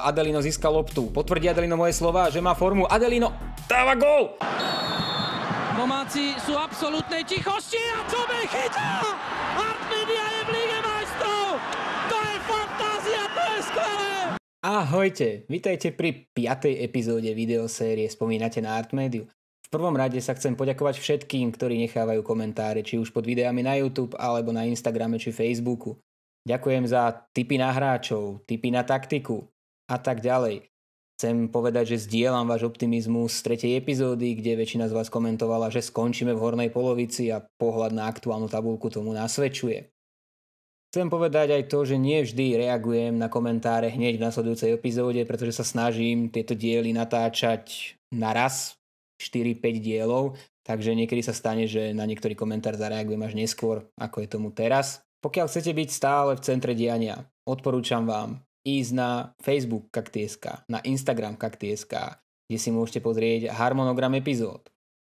Adelino získal loptu. Potvrdí Adelino moje slova, že má formu. Adelino dáva gól! Domáci sú absolútnej tichosti a co by chytá! Artmedia je v Líge majstrov! To je fantázia, to je skvelé! Ahojte, vítajte pri 5. epizóde videosérie Spomínate na Artmediu. V prvom rade sa chcem poďakovať všetkým, ktorí nechávajú komentáre, či už pod videami na YouTube, alebo na Instagrame či Facebooku. Ďakujem za tipy na hráčov, tipy na taktiku, a tak ďalej. Chcem povedať, že zdieľam váš optimizmus z tretej epizódy, kde väčšina z vás komentovala, že skončíme v hornej polovici a pohľad na aktuálnu tabulku tomu nasvedčuje. Chcem povedať aj to, že nie vždy reagujem na komentáre hneď v nasledujúcej epizóde, pretože sa snažím tieto diely natáčať naraz, 4-5 dielov, takže niekedy sa stane, že na niektorý komentár zareagujem až neskôr, ako je tomu teraz. Pokiaľ chcete byť stále v centre diania, odporúčam vám ísť na Facebook Kaktieska, na Instagram Kaktieska, kde si môžete pozrieť harmonogram epizód,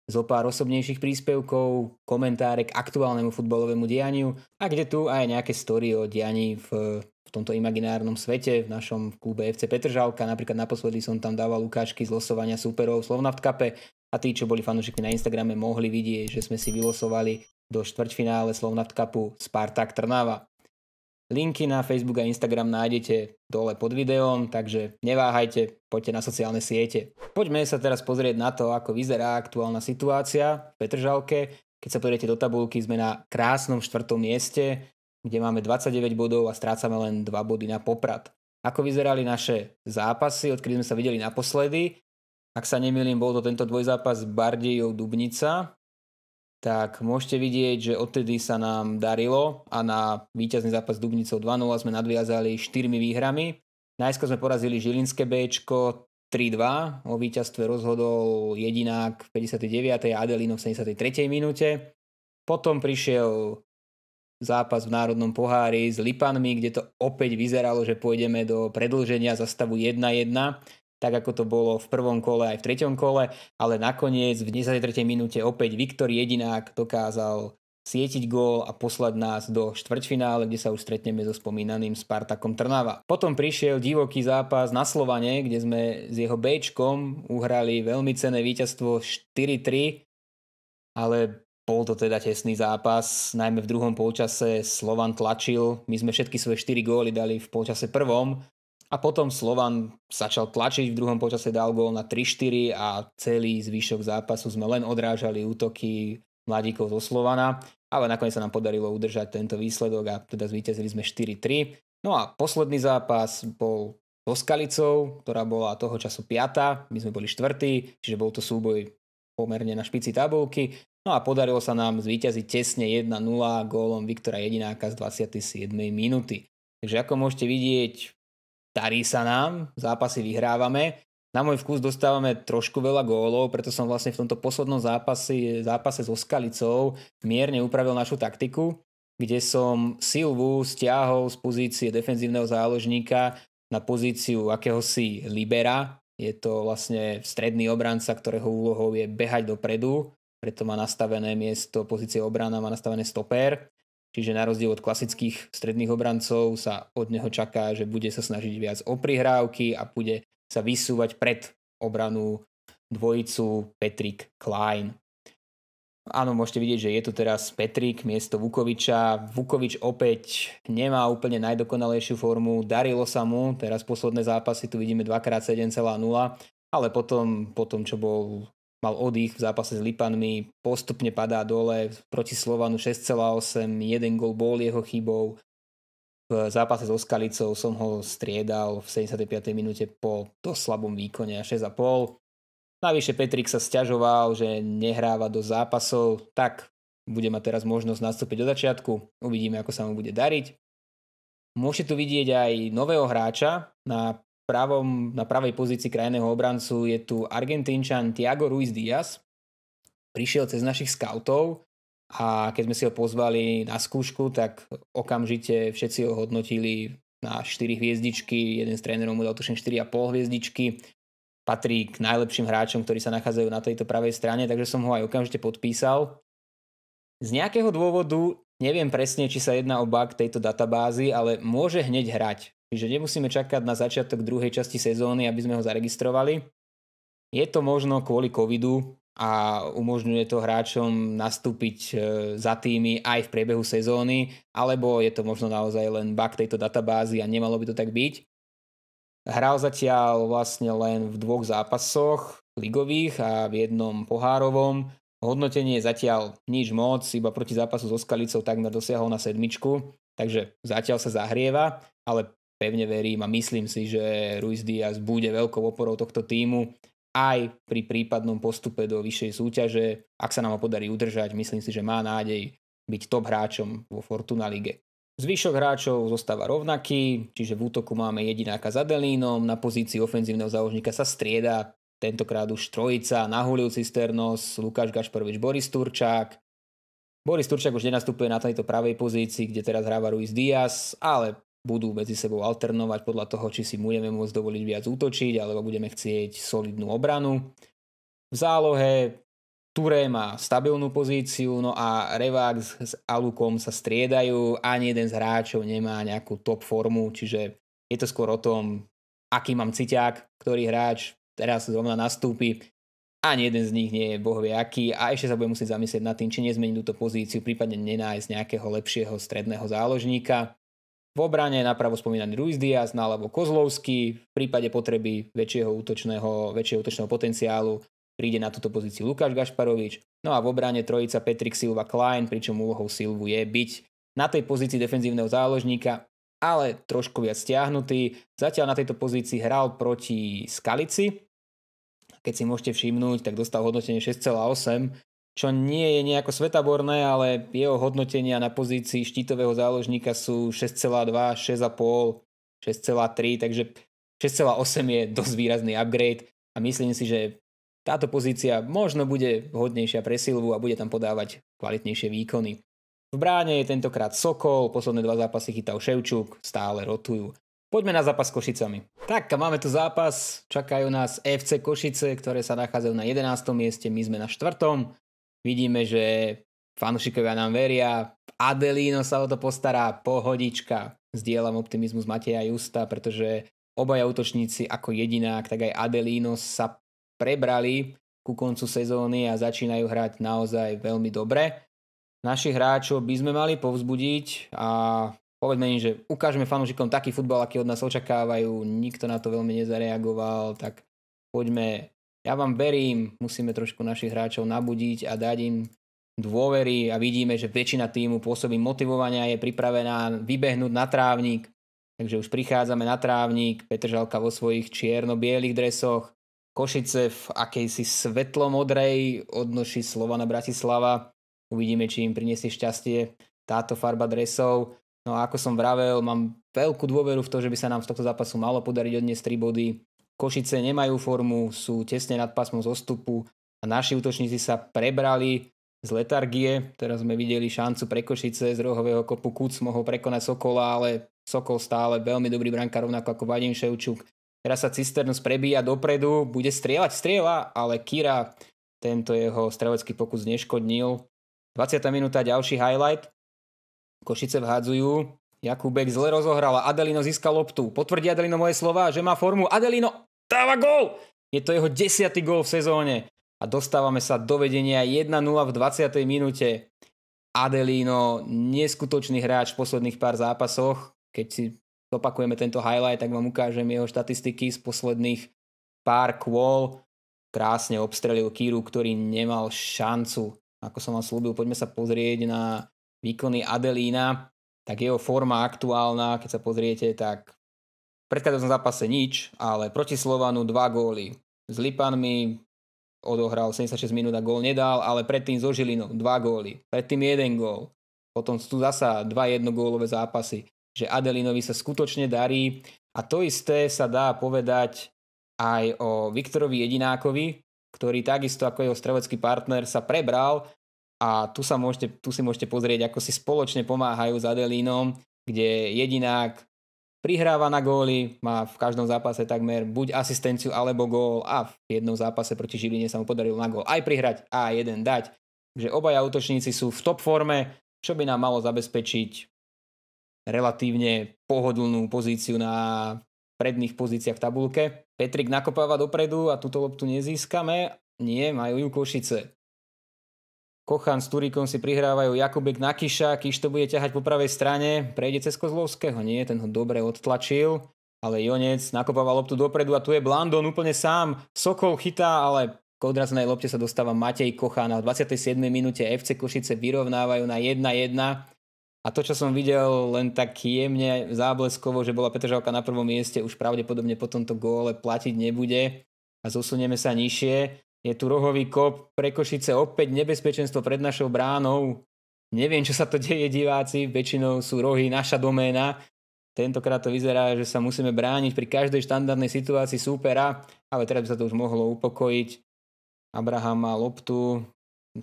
zo pár osobnejších príspevkov, komentáre k aktuálnemu futbalovému dianiu a kde tu aj nejaké story o dianí v, v tomto imaginárnom svete, v našom klube FC Petržalka. Napríklad naposledy som tam dával ukážky z losovania súperov Slovna v Kape a tí, čo boli fanúšikmi na Instagrame, mohli vidieť, že sme si vylosovali do štvrťfinále slovna v kapu Spartak Trnava. Linky na Facebook a Instagram nájdete dole pod videom, takže neváhajte, poďte na sociálne siete. Poďme sa teraz pozrieť na to, ako vyzerá aktuálna situácia v Petržalke. Keď sa pozriete do tabulky, sme na krásnom štvrtom mieste, kde máme 29 bodov a strácame len 2 body na poprad. Ako vyzerali naše zápasy, odkedy sme sa videli naposledy? Ak sa nemýlim, bol to tento dvojzápas Bardejov Dubnica, tak môžete vidieť, že odtedy sa nám darilo a na víťazný zápas s Dubnicou 2-0 sme nadviazali 4 výhrami. Najskôr sme porazili Žilinské Bčko 3-2. O víťazstve rozhodol jedinák v 59. a Adelino v 73. minúte. Potom prišiel zápas v Národnom pohári s Lipanmi, kde to opäť vyzeralo, že pôjdeme do predlženia za stavu 1-1 tak ako to bolo v prvom kole aj v treťom kole, ale nakoniec v 93. minúte opäť Viktor Jedinák dokázal sietiť gól a poslať nás do štvrťfinále, kde sa už stretneme so spomínaným Spartakom Trnava. Potom prišiel divoký zápas na Slovane, kde sme s jeho Bčkom uhrali veľmi cenné víťazstvo 4-3, ale bol to teda tesný zápas, najmä v druhom polčase Slovan tlačil, my sme všetky svoje 4 góly dali v polčase prvom, a potom Slovan začal tlačiť v druhom počase, dal gól na 3-4 a celý zvyšok zápasu sme len odrážali útoky mladíkov zo Slovana, ale nakoniec sa nám podarilo udržať tento výsledok a teda zvíťazili sme 4-3. No a posledný zápas bol so Skalicou, ktorá bola toho času 5. My sme boli 4. čiže bol to súboj pomerne na špici tabulky. No a podarilo sa nám zvíťaziť tesne 1-0 gólom Viktora Jedináka z 27. minúty. Takže ako môžete vidieť, darí sa nám, zápasy vyhrávame. Na môj vkus dostávame trošku veľa gólov, preto som vlastne v tomto poslednom zápase, zápase so Skalicou mierne upravil našu taktiku, kde som Silvu stiahol z pozície defenzívneho záložníka na pozíciu akéhosi libera. Je to vlastne stredný obranca, ktorého úlohou je behať dopredu, preto má nastavené miesto pozície obrana, má nastavené stoper. Čiže na rozdiel od klasických stredných obrancov sa od neho čaká, že bude sa snažiť viac o prihrávky a bude sa vysúvať pred obranu dvojicu Petrik Klein. Áno, môžete vidieť, že je to teraz Petrik miesto Vukoviča. Vukovič opäť nemá úplne najdokonalejšiu formu, darilo sa mu, teraz posledné zápasy tu vidíme 2x7,0, ale potom, potom čo bol mal odých v zápase s Lipanmi, postupne padá dole, proti Slovanu 6,8, jeden gol bol jeho chybou. V zápase s Oskalicou som ho striedal v 75. minúte po to slabom výkone a 6,5. Navyše Petrik sa stiažoval, že nehráva do zápasov, tak bude mať teraz možnosť nastúpiť do začiatku, uvidíme ako sa mu bude dariť. Môžete tu vidieť aj nového hráča na pravom, na pravej pozícii krajného obrancu je tu Argentínčan Tiago Ruiz Díaz, Prišiel cez našich skautov a keď sme si ho pozvali na skúšku, tak okamžite všetci ho hodnotili na 4 hviezdičky, jeden z trénerov mu dal tuším 4,5 hviezdičky, patrí k najlepším hráčom, ktorí sa nachádzajú na tejto pravej strane, takže som ho aj okamžite podpísal. Z nejakého dôvodu, neviem presne, či sa jedná o bug tejto databázy, ale môže hneď hrať. Čiže nemusíme čakať na začiatok druhej časti sezóny, aby sme ho zaregistrovali. Je to možno kvôli covidu a umožňuje to hráčom nastúpiť e, za týmy aj v priebehu sezóny, alebo je to možno naozaj len bug tejto databázy a nemalo by to tak byť. Hral zatiaľ vlastne len v dvoch zápasoch ligových a v jednom pohárovom. Hodnotenie zatiaľ nič moc, iba proti zápasu so Skalicou takmer dosiahol na sedmičku, takže zatiaľ sa zahrieva, ale Pevne verím a myslím si, že Ruiz Diaz bude veľkou oporou tohto týmu aj pri prípadnom postupe do vyššej súťaže. Ak sa nám ho podarí udržať, myslím si, že má nádej byť top hráčom vo Fortuna Lige. Zvyšok hráčov zostáva rovnaký, čiže v útoku máme jedináka za Delínom, na pozícii ofenzívneho záložníka sa strieda tentokrát už trojica, Nahuliu Cisternos, Lukáš Gašparovič, Boris Turčák. Boris Turčák už nenastupuje na tejto pravej pozícii, kde teraz hráva Ruiz Diaz, ale budú medzi sebou alternovať podľa toho, či si budeme môcť dovoliť viac útočiť, alebo budeme chcieť solidnú obranu. V zálohe Ture má stabilnú pozíciu, no a Revax s Alukom sa striedajú, ani jeden z hráčov nemá nejakú top formu, čiže je to skôr o tom, aký mám ciťák, ktorý hráč teraz zrovna nastúpi. Ani jeden z nich nie je bohvie aký a ešte sa budem musieť zamyslieť nad tým, či nezmeniť túto pozíciu, prípadne nenájsť nejakého lepšieho stredného záložníka. V obrane napravo spomínaný Ruiz Diaz alebo Kozlovský. V prípade potreby väčšieho útočného, väčšieho útočného potenciálu príde na túto pozíciu Lukáš Gašparovič. No a v obrane trojica Petrik Silva Klein, pričom úlohou Silvu je byť na tej pozícii defenzívneho záložníka, ale trošku viac stiahnutý. Zatiaľ na tejto pozícii hral proti Skalici. Keď si môžete všimnúť, tak dostal hodnotenie 6,8 čo nie je nejako svetaborné, ale jeho hodnotenia na pozícii štítového záložníka sú 6,2, 6,5, 6,3, takže 6,8 je dosť výrazný upgrade a myslím si, že táto pozícia možno bude hodnejšia pre Silvu a bude tam podávať kvalitnejšie výkony. V bráne je tentokrát Sokol, posledné dva zápasy chytal Ševčuk, stále rotujú. Poďme na zápas s Košicami. Tak, máme tu zápas, čakajú nás FC Košice, ktoré sa nachádzajú na 11. mieste, my sme na 4. Vidíme, že fanúšikovia nám veria, Adelino sa o to postará, pohodička. Zdieľam optimizmus Mateja Justa, pretože obaja útočníci ako jedinák, tak aj Adelino sa prebrali ku koncu sezóny a začínajú hrať naozaj veľmi dobre. Našich hráčov by sme mali povzbudiť a povedzme im, že ukážeme fanúšikom taký futbal, aký od nás očakávajú, nikto na to veľmi nezareagoval, tak poďme ja vám verím, musíme trošku našich hráčov nabudiť a dať im dôvery a vidíme, že väčšina týmu pôsobí motivovania, je pripravená vybehnúť na trávnik, takže už prichádzame na trávnik, Petržalka vo svojich čierno-bielých dresoch, Košice v akejsi svetlomodrej slova na Bratislava. Uvidíme, či im priniesie šťastie táto farba dresov. No a ako som vravel, mám veľkú dôveru v to, že by sa nám z tohto zápasu malo podariť odniesť 3 body. Košice nemajú formu, sú tesne nad pásmom zostupu a naši útočníci sa prebrali z letargie. Teraz sme videli šancu pre Košice z rohového kopu. Kuc mohol prekonať Sokola, ale Sokol stále veľmi dobrý brankár, rovnako ako Vadim Ševčuk. Teraz sa Cisternus prebíja dopredu, bude strieľať, strieľa, ale Kira tento jeho strelecký pokus neškodnil. 20. minúta, ďalší highlight. Košice vhádzajú Jakubek zle rozohrala. Adelino získal loptu. Potvrdí Adelino moje slova, že má formu. Adelino dáva gól! Je to jeho desiatý gól v sezóne. A dostávame sa do vedenia 1-0 v 20. minúte. Adelino, neskutočný hráč v posledných pár zápasoch. Keď si opakujeme tento highlight, tak vám ukážem jeho štatistiky z posledných pár kôl. Krásne obstrelil Kíru, ktorý nemal šancu. Ako som vám slúbil, poďme sa pozrieť na výkony Adelína tak jeho forma aktuálna, keď sa pozriete, tak v predchádzajúcom zápase nič, ale proti Slovanu dva góly. S Lipanmi odohral 76 minút a gól nedal, ale predtým so Žilinou dva góly, predtým jeden gól. Potom sú zasa dva jednogólové zápasy, že Adelinovi sa skutočne darí a to isté sa dá povedať aj o Viktorovi Jedinákovi, ktorý takisto ako jeho strelecký partner sa prebral a tu, sa môžete, tu si môžete pozrieť, ako si spoločne pomáhajú s Adelínom, kde jedinák prihráva na góly, má v každom zápase takmer buď asistenciu alebo gól a v jednom zápase proti Žiline sa mu podarilo na gól aj prihrať a jeden dať. Takže obaja útočníci sú v top forme, čo by nám malo zabezpečiť relatívne pohodlnú pozíciu na predných pozíciách v tabulke. Petrik nakopáva dopredu a túto loptu nezískame. Nie, majú ju Košice. Kochan s Turikom si prihrávajú Jakubek na Kiša, Kiš to bude ťahať po pravej strane, prejde cez Kozlovského, nie, ten ho dobre odtlačil, ale Jonec nakopáva loptu dopredu a tu je Blandon úplne sám, Sokol chytá, ale k odraznej lopte sa dostáva Matej Kochan a v 27. minúte FC Košice vyrovnávajú na 1-1. A to, čo som videl len tak jemne zábleskovo, že bola Petržalka na prvom mieste, už pravdepodobne po tomto góle platiť nebude a zosunieme sa nižšie. Je tu rohový kop, pre Košice opäť nebezpečenstvo pred našou bránou. Neviem, čo sa to deje diváci, väčšinou sú rohy naša doména. Tentokrát to vyzerá, že sa musíme brániť pri každej štandardnej situácii súpera, ale teraz by sa to už mohlo upokojiť. Abraham má loptu,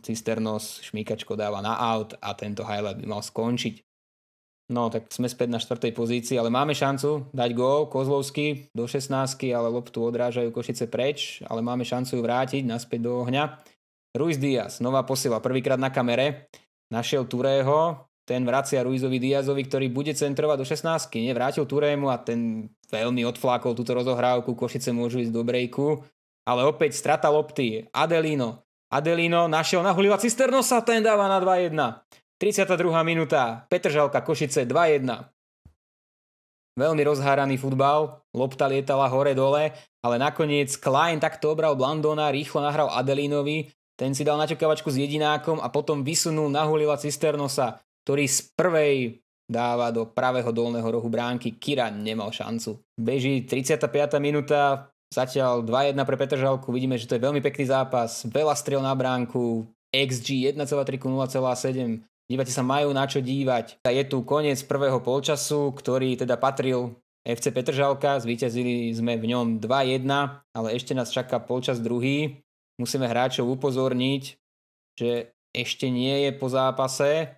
Cisternos šmíkačko dáva na aut a tento highlight by mal skončiť. No, tak sme späť na štvrtej pozícii, ale máme šancu dať gól. Kozlovský do 16, ale loptu odrážajú Košice preč, ale máme šancu ju vrátiť naspäť do ohňa. Ruiz Diaz, nová posila, prvýkrát na kamere. Našiel Turého, ten vracia Ruizovi Diazovi, ktorý bude centrovať do 16. Nevrátil Turému a ten veľmi odflákol túto rozohrávku. Košice môžu ísť do brejku. Ale opäť strata lopty. Adelino. Adelino našiel na huliva Cisternosa, ten dáva na 2-1. 32. minúta, Žalka, Košice 2-1. Veľmi rozháraný futbal, lopta lietala hore-dole, ale nakoniec Klein takto obral Blandona, rýchlo nahral Adelínovi, ten si dal naťokávačku s jedinákom a potom vysunul na Hulila Cisternosa, ktorý z prvej dáva do pravého dolného rohu bránky. Kira nemal šancu. Beží 35. minúta, zatiaľ 2-1 pre Petržalku, vidíme, že to je veľmi pekný zápas, veľa strel na bránku, XG 1,3 0,7, Diváci sa majú na čo dívať. Je tu koniec prvého polčasu, ktorý teda patril FC Petržalka. Zvíťazili sme v ňom 2-1, ale ešte nás čaká polčas druhý. Musíme hráčov upozorniť, že ešte nie je po zápase.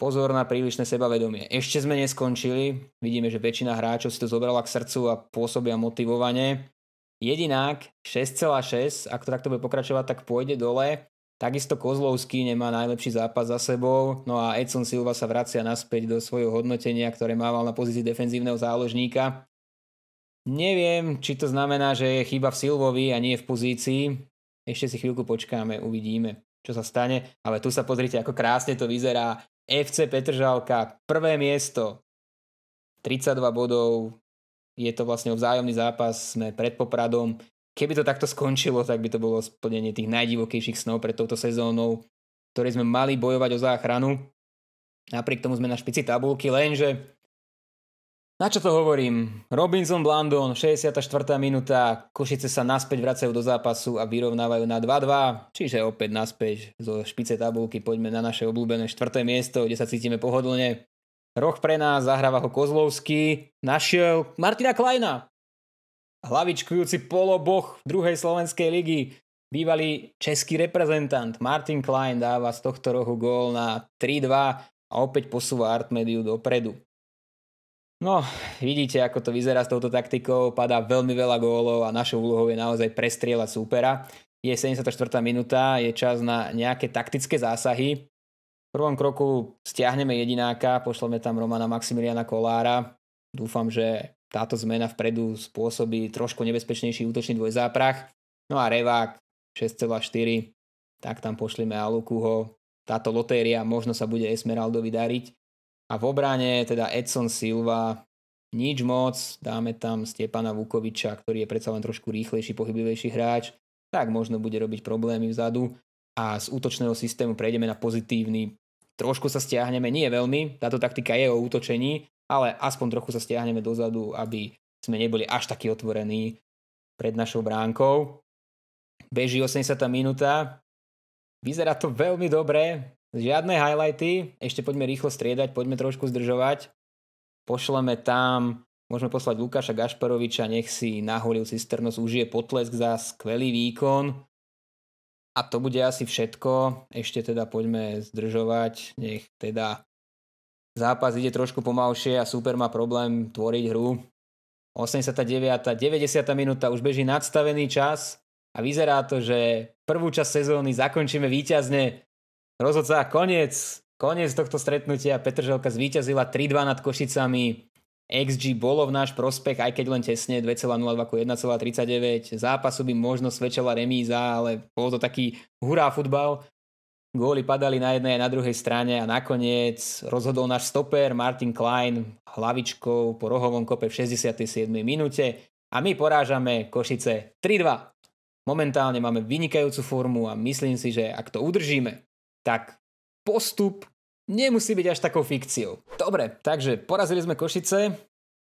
Pozor na prílišné sebavedomie. Ešte sme neskončili. Vidíme, že väčšina hráčov si to zobrala k srdcu a pôsobia motivovane. Jedinák 6,6, ak to takto bude pokračovať, tak pôjde dole. Takisto Kozlovský nemá najlepší zápas za sebou, no a Edson Silva sa vracia naspäť do svojho hodnotenia, ktoré mával na pozícii defenzívneho záložníka. Neviem, či to znamená, že je chyba v Silvovi a nie v pozícii. Ešte si chvíľku počkáme, uvidíme, čo sa stane. Ale tu sa pozrite, ako krásne to vyzerá. FC Petržalka, prvé miesto. 32 bodov, je to vlastne vzájomný zápas, sme pred Popradom, keby to takto skončilo, tak by to bolo splnenie tých najdivokejších snov pred touto sezónou, ktoré sme mali bojovať o záchranu. Napriek tomu sme na špici tabulky, lenže na čo to hovorím? Robinson Blandon, 64. minúta, Košice sa naspäť vracajú do zápasu a vyrovnávajú na 2-2, čiže opäť naspäť zo špice tabulky poďme na naše obľúbené 4. miesto, kde sa cítime pohodlne. Roh pre nás, zahráva ho Kozlovský, našiel Martina Kleina, Hlavičkujúci poloboch druhej slovenskej ligy, bývalý český reprezentant Martin Klein dáva z tohto rohu gól na 3-2 a opäť posúva Artmediu dopredu. No, vidíte, ako to vyzerá s touto taktikou, padá veľmi veľa gólov a našou úlohou je naozaj prestrieľať súpera. Je 74. minúta, je čas na nejaké taktické zásahy. V prvom kroku stiahneme jedináka, pošleme tam Romana Maximiliana Kolára. Dúfam, že táto zmena vpredu spôsobí trošku nebezpečnejší útočný dvojzáprach. No a Revák 6,4, tak tam pošlime Alukuho. Táto lotéria možno sa bude Esmeraldovi dariť. A v obrane teda Edson Silva, nič moc, dáme tam Stepana Vukoviča, ktorý je predsa len trošku rýchlejší, pohyblivejší hráč, tak možno bude robiť problémy vzadu. A z útočného systému prejdeme na pozitívny. Trošku sa stiahneme, nie veľmi, táto taktika je o útočení, ale aspoň trochu sa stiahneme dozadu, aby sme neboli až takí otvorení pred našou bránkou. Beží 80. minúta, vyzerá to veľmi dobre, žiadne highlighty, ešte poďme rýchlo striedať, poďme trošku zdržovať. Pošleme tam, môžeme poslať Lukáša Gašparoviča, nech si naholil cisternos, užije potlesk za skvelý výkon. A to bude asi všetko, ešte teda poďme zdržovať, nech teda zápas ide trošku pomalšie a super má problém tvoriť hru. 89. 90. minúta už beží nadstavený čas a vyzerá to, že prvú časť sezóny zakončíme víťazne. Rozhodca, koniec, koniec tohto stretnutia. Petrželka zvíťazila 3-2 nad Košicami. XG bolo v náš prospech, aj keď len tesne 2,02 ku 1,39. Zápasu by možno svedčala remíza, ale bol to taký hurá futbal. Góly padali na jednej a na druhej strane a nakoniec rozhodol náš stoper Martin Klein hlavičkou po rohovom kope v 67. minúte a my porážame Košice 3-2. Momentálne máme vynikajúcu formu a myslím si, že ak to udržíme, tak postup nemusí byť až takou fikciou. Dobre, takže porazili sme Košice,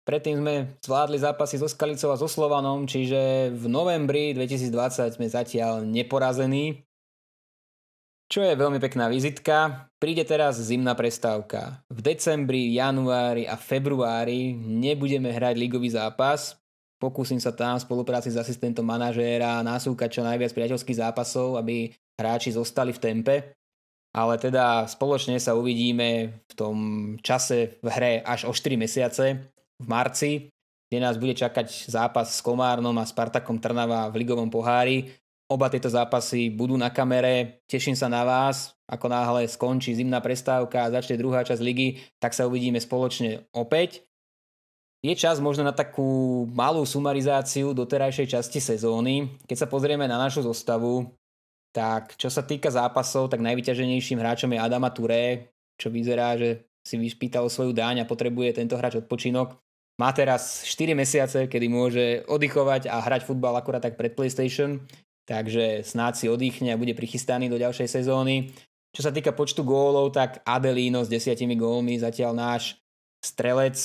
predtým sme zvládli zápasy so Skalicou a so Slovanom, čiže v novembri 2020 sme zatiaľ neporazení čo je veľmi pekná vizitka. Príde teraz zimná prestávka. V decembri, januári a februári nebudeme hrať ligový zápas. Pokúsim sa tam v spolupráci s asistentom manažéra nasúkať čo najviac priateľských zápasov, aby hráči zostali v tempe. Ale teda spoločne sa uvidíme v tom čase v hre až o 4 mesiace v marci, kde nás bude čakať zápas s Komárnom a Spartakom Trnava v ligovom pohári Oba tieto zápasy budú na kamere. Teším sa na vás. Ako náhle skončí zimná prestávka a začne druhá časť ligy, tak sa uvidíme spoločne opäť. Je čas možno na takú malú sumarizáciu doterajšej časti sezóny. Keď sa pozrieme na našu zostavu, tak čo sa týka zápasov, tak najvyťaženejším hráčom je Adama Touré, čo vyzerá, že si vyšpýtal svoju dáň a potrebuje tento hráč odpočinok má teraz 4 mesiace, kedy môže oddychovať a hrať futbal akurát tak pred PlayStation takže snáď si oddychne a bude prichystaný do ďalšej sezóny. Čo sa týka počtu gólov, tak Adelino s desiatimi gólmi, zatiaľ náš strelec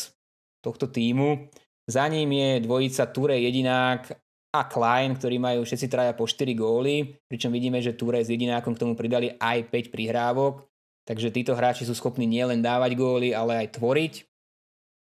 tohto týmu. Za ním je dvojica Ture Jedinák a Klein, ktorí majú všetci traja po 4 góly, pričom vidíme, že Ture s Jedinákom k tomu pridali aj 5 prihrávok, takže títo hráči sú schopní nielen dávať góly, ale aj tvoriť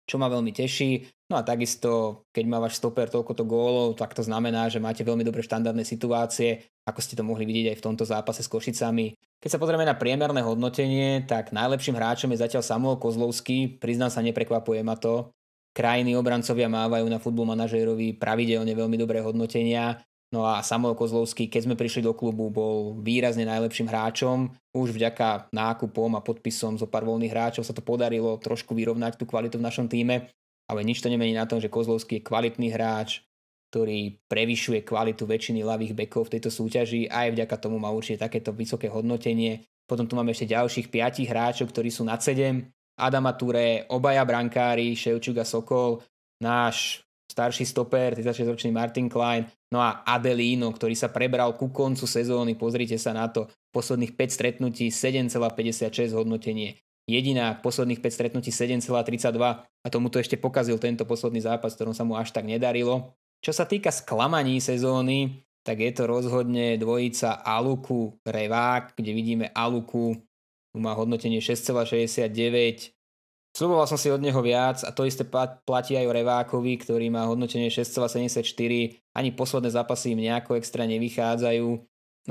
čo ma veľmi teší. No a takisto, keď má váš stoper toľkoto gólov, tak to znamená, že máte veľmi dobré štandardné situácie, ako ste to mohli vidieť aj v tomto zápase s Košicami. Keď sa pozrieme na priemerné hodnotenie, tak najlepším hráčom je zatiaľ Samuel Kozlovský, priznám sa, neprekvapuje ma to. Krajiny obrancovia mávajú na futbol manažérovi pravidelne veľmi dobré hodnotenia No a Samuel Kozlovský, keď sme prišli do klubu, bol výrazne najlepším hráčom. Už vďaka nákupom a podpisom zo pár voľných hráčov sa to podarilo trošku vyrovnať tú kvalitu v našom týme, ale nič to nemení na tom, že Kozlovský je kvalitný hráč, ktorý prevyšuje kvalitu väčšiny ľavých bekov v tejto súťaži a aj vďaka tomu má určite takéto vysoké hodnotenie. Potom tu máme ešte ďalších 5 hráčov, ktorí sú na 7. Adama Ture, obaja brankári, Ševčuk a Sokol, náš starší stoper, 36-ročný Martin Klein, no a Adelino, ktorý sa prebral ku koncu sezóny, pozrite sa na to, posledných 5 stretnutí 7,56 hodnotenie. Jediná, posledných 5 stretnutí 7,32 a tomu to ešte pokazil tento posledný zápas, ktorom sa mu až tak nedarilo. Čo sa týka sklamaní sezóny, tak je to rozhodne dvojica Aluku Revák, kde vidíme Aluku, má hodnotenie 6,69, Sľuboval som si od neho viac a to isté platí aj o Revákovi, ktorý má hodnotenie 6,74. Ani posledné zápasy im nejako extra nevychádzajú.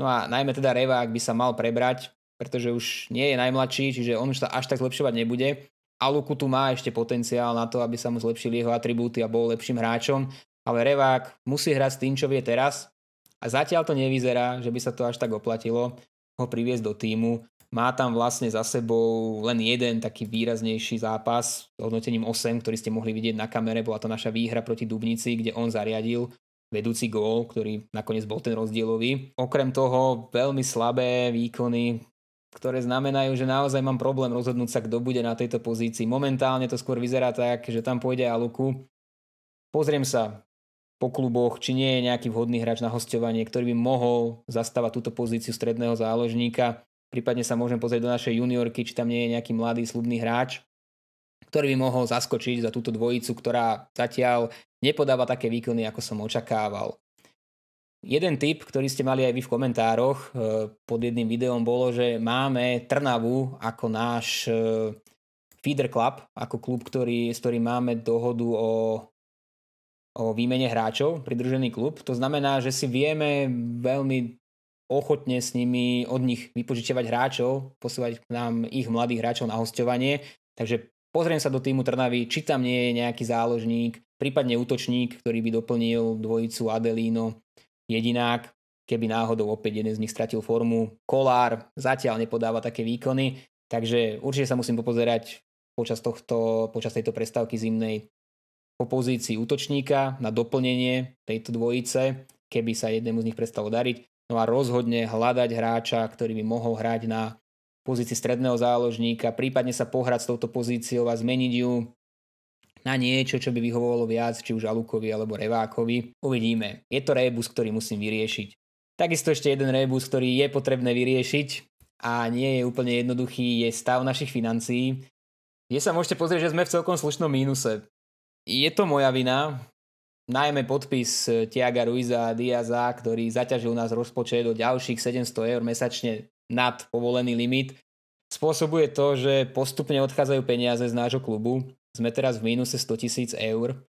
No a najmä teda Revák by sa mal prebrať, pretože už nie je najmladší, čiže on už sa až tak zlepšovať nebude. Aluku tu má ešte potenciál na to, aby sa mu zlepšili jeho atribúty a bol lepším hráčom, ale Revák musí hrať s tým, čo vie teraz a zatiaľ to nevyzerá, že by sa to až tak oplatilo ho priviesť do týmu má tam vlastne za sebou len jeden taký výraznejší zápas s hodnotením 8, ktorý ste mohli vidieť na kamere. Bola to naša výhra proti Dubnici, kde on zariadil vedúci gól, ktorý nakoniec bol ten rozdielový. Okrem toho veľmi slabé výkony ktoré znamenajú, že naozaj mám problém rozhodnúť sa, kto bude na tejto pozícii. Momentálne to skôr vyzerá tak, že tam pôjde Aluku. Pozriem sa po kluboch, či nie je nejaký vhodný hráč na hostovanie, ktorý by mohol zastávať túto pozíciu stredného záložníka prípadne sa môžem pozrieť do našej juniorky, či tam nie je nejaký mladý slubný hráč, ktorý by mohol zaskočiť za túto dvojicu, ktorá zatiaľ nepodáva také výkony, ako som očakával. Jeden tip, ktorý ste mali aj vy v komentároch e, pod jedným videom, bolo, že máme Trnavu ako náš e, feeder club, ako klub, ktorý, s ktorým máme dohodu o, o výmene hráčov, pridružený klub. To znamená, že si vieme veľmi ochotne s nimi od nich vypožičiavať hráčov, posúvať nám ich mladých hráčov na hostovanie. Takže pozriem sa do týmu Trnavy, či tam nie je nejaký záložník, prípadne útočník, ktorý by doplnil dvojicu Adelino, jedinák, keby náhodou opäť jeden z nich stratil formu. Kolár zatiaľ nepodáva také výkony, takže určite sa musím popozerať počas, tohto, počas tejto prestávky zimnej po pozícii útočníka na doplnenie tejto dvojice, keby sa jednému z nich prestalo dariť. No a rozhodne hľadať hráča, ktorý by mohol hrať na pozícii stredného záložníka, prípadne sa pohrať s touto pozíciou a zmeniť ju na niečo, čo by vyhovovalo viac, či už Alukovi alebo Revákovi. Uvidíme. Je to rebus, ktorý musím vyriešiť. Takisto ešte jeden rebus, ktorý je potrebné vyriešiť a nie je úplne jednoduchý, je stav našich financií, kde sa môžete pozrieť, že sme v celkom slušnom mínuse. Je to moja vina, najmä podpis e, Tiaga Ruiza a Diaza, ktorý zaťažil nás rozpočet do ďalších 700 eur mesačne nad povolený limit, spôsobuje to, že postupne odchádzajú peniaze z nášho klubu. Sme teraz v mínuse 100 tisíc eur.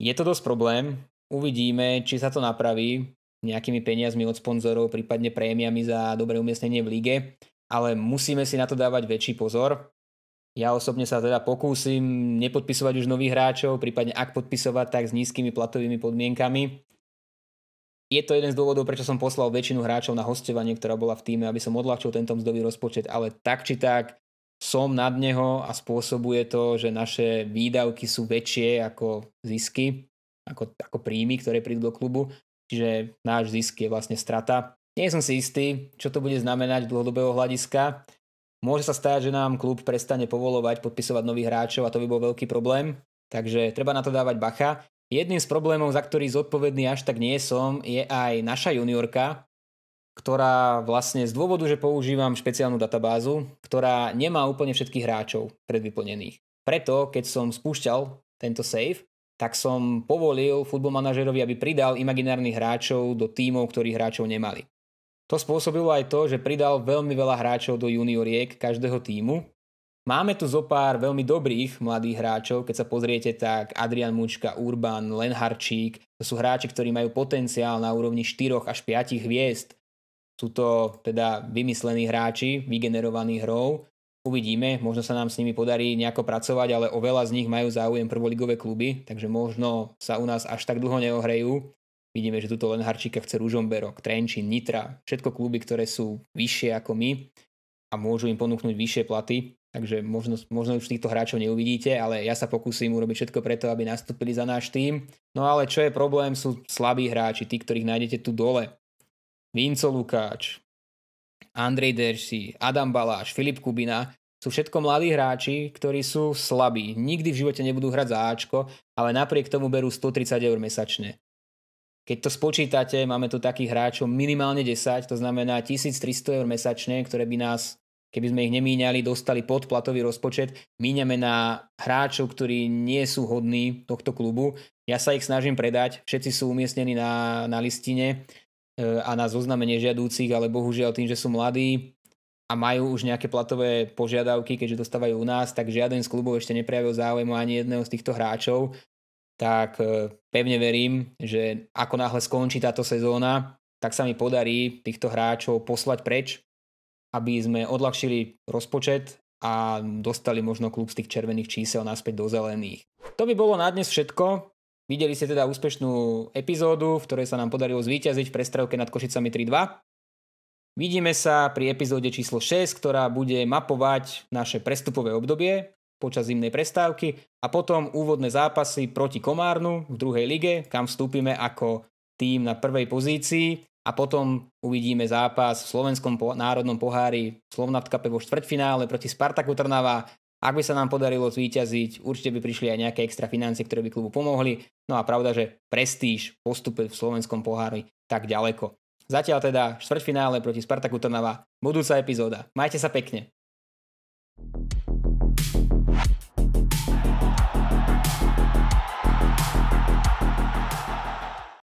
Je to dosť problém. Uvidíme, či sa to napraví nejakými peniazmi od sponzorov, prípadne prémiami za dobré umiestnenie v lige, ale musíme si na to dávať väčší pozor. Ja osobne sa teda pokúsim nepodpisovať už nových hráčov, prípadne ak podpisovať, tak s nízkymi platovými podmienkami. Je to jeden z dôvodov, prečo som poslal väčšinu hráčov na hostovanie, ktorá bola v týme, aby som odľahčil tento mzdový rozpočet, ale tak či tak som nad neho a spôsobuje to, že naše výdavky sú väčšie ako zisky, ako, ako príjmy, ktoré prídu do klubu, čiže náš zisk je vlastne strata. Nie som si istý, čo to bude znamenať dlhodobého hľadiska, Môže sa stať, že nám klub prestane povolovať, podpisovať nových hráčov a to by bol veľký problém. Takže treba na to dávať bacha. Jedným z problémov, za ktorý zodpovedný až tak nie som, je aj naša juniorka, ktorá vlastne z dôvodu, že používam špeciálnu databázu, ktorá nemá úplne všetkých hráčov predvyplnených. Preto, keď som spúšťal tento save, tak som povolil futbol manažerovi, aby pridal imaginárnych hráčov do tímov, ktorí hráčov nemali. To spôsobilo aj to, že pridal veľmi veľa hráčov do junioriek každého týmu. Máme tu zo pár veľmi dobrých mladých hráčov, keď sa pozriete tak Adrian Mučka, Urban, Lenharčík, to sú hráči, ktorí majú potenciál na úrovni 4 až 5 hviezd. Sú to teda vymyslení hráči, vygenerovaní hrou. Uvidíme, možno sa nám s nimi podarí nejako pracovať, ale o veľa z nich majú záujem prvoligové kluby, takže možno sa u nás až tak dlho neohrejú. Vidíme, že tuto len Harčíka chce Ružomberok, Trenčín, Nitra, všetko kluby, ktoré sú vyššie ako my a môžu im ponúknuť vyššie platy. Takže možno, možno už týchto hráčov neuvidíte, ale ja sa pokúsim urobiť všetko preto, aby nastúpili za náš tým. No ale čo je problém, sú slabí hráči, tí, ktorých nájdete tu dole. Vinco Lukáč, Andrej Dersi, Adam Baláš, Filip Kubina, sú všetko mladí hráči, ktorí sú slabí. Nikdy v živote nebudú hrať za Ačko, ale napriek tomu berú 130 eur mesačne. Keď to spočítate, máme tu takých hráčov minimálne 10, to znamená 1300 eur mesačne, ktoré by nás, keby sme ich nemíňali, dostali pod platový rozpočet. Míňame na hráčov, ktorí nie sú hodní tohto klubu. Ja sa ich snažím predať, všetci sú umiestnení na, na listine e, a na zozname nežiadúcich, ale bohužiaľ tým, že sú mladí a majú už nejaké platové požiadavky, keďže dostávajú u nás, tak žiaden z klubov ešte neprejavil záujem ani jedného z týchto hráčov tak e, pevne verím, že ako náhle skončí táto sezóna, tak sa mi podarí týchto hráčov poslať preč, aby sme odľahčili rozpočet a dostali možno klub z tých červených čísel naspäť do zelených. To by bolo na dnes všetko. Videli ste teda úspešnú epizódu, v ktorej sa nám podarilo zvíťaziť v prestrelke nad Košicami 3-2. Vidíme sa pri epizóde číslo 6, ktorá bude mapovať naše prestupové obdobie počas zimnej prestávky a potom úvodné zápasy proti Komárnu v druhej lige, kam vstúpime ako tým na prvej pozícii a potom uvidíme zápas v Slovenskom národnom pohári Slovnat tkape vo štvrťfinále proti Spartaku Trnava. Ak by sa nám podarilo zvíťaziť, určite by prišli aj nejaké extra financie, ktoré by klubu pomohli. No a pravda, že prestíž postupil v Slovenskom pohári tak ďaleko. Zatiaľ teda štvrťfinále proti Spartaku Trnava. Budúca epizóda. Majte sa pekne. thank you